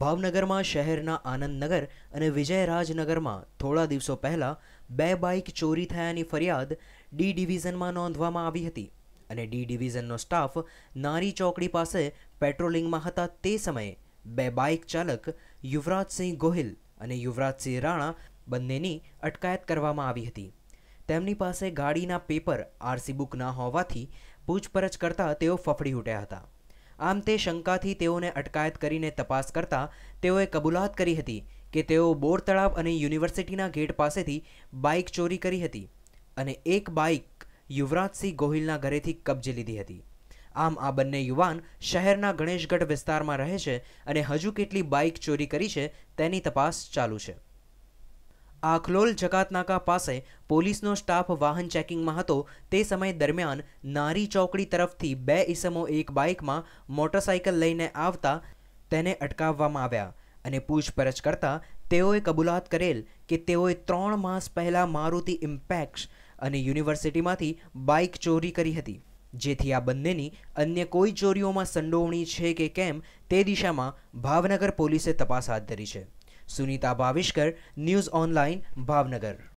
ભાવનગરમાં શહેરના આનંદનગર અને વિજયરાજનગરમાં થોડા દિવસો પહેલાં બે બાઇક ચોરી થયાની ફરિયાદ ડી ડિવિઝનમાં નોંધવામાં આવી હતી અને ડી ડિવિઝનનો સ્ટાફ નારી ચોકડી પાસે પેટ્રોલિંગમાં હતા તે સમયે બે બાઇક ચાલક યુવરાજસિંહ ગોહિલ અને યુવરાજસિંહ રાણા બંનેની અટકાયત કરવામાં આવી હતી તેમની પાસે ગાડીના પેપર આરસી બુક ના હોવાથી પૂછપરછ કરતા તેઓ ફફડી ઉઠ્યા હતા આમ તે શંકાથી તેઓને અટકાયત કરીને તપાસ કરતા તેઓએ કબૂલાત કરી હતી કે તેઓ બોર તળાવ અને યુનિવર્સિટીના ગેટ પાસેથી બાઇક ચોરી કરી હતી અને એક બાઇક યુવરાજસિંહ ગોહિલના ઘરેથી કબજે લીધી હતી આમ આ બંને યુવાન શહેરના ગણેશગઢ વિસ્તારમાં રહે છે અને હજુ કેટલી બાઇક ચોરી કરી છે તેની તપાસ ચાલુ છે આખલોલ જકાતનાકા પાસે પોલીસનો સ્ટાફ વાહન ચેકિંગમાં હતો તે સમય દરમિયાન નારી ચોકડી તરફથી બે ઇસમો એક બાઇકમાં મોટરસાયકલ લઈને આવતા તેને અટકાવવામાં આવ્યા અને પૂછપરછ કરતા તેઓએ કબૂલાત કરેલ કે તેઓએ ત્રણ માસ પહેલાં મારુતિ ઇમ્પેક્સ અને યુનિવર્સિટીમાંથી બાઇક ચોરી કરી હતી જેથી આ બંનેની અન્ય કોઈ ચોરીઓમાં સંડોવણી છે કે કેમ તે દિશામાં ભાવનગર પોલીસે તપાસ હાથ ધરી છે સુનીતા ભાવિષ્કર ન્યૂઝ ઓનલાઈન ભાવનગર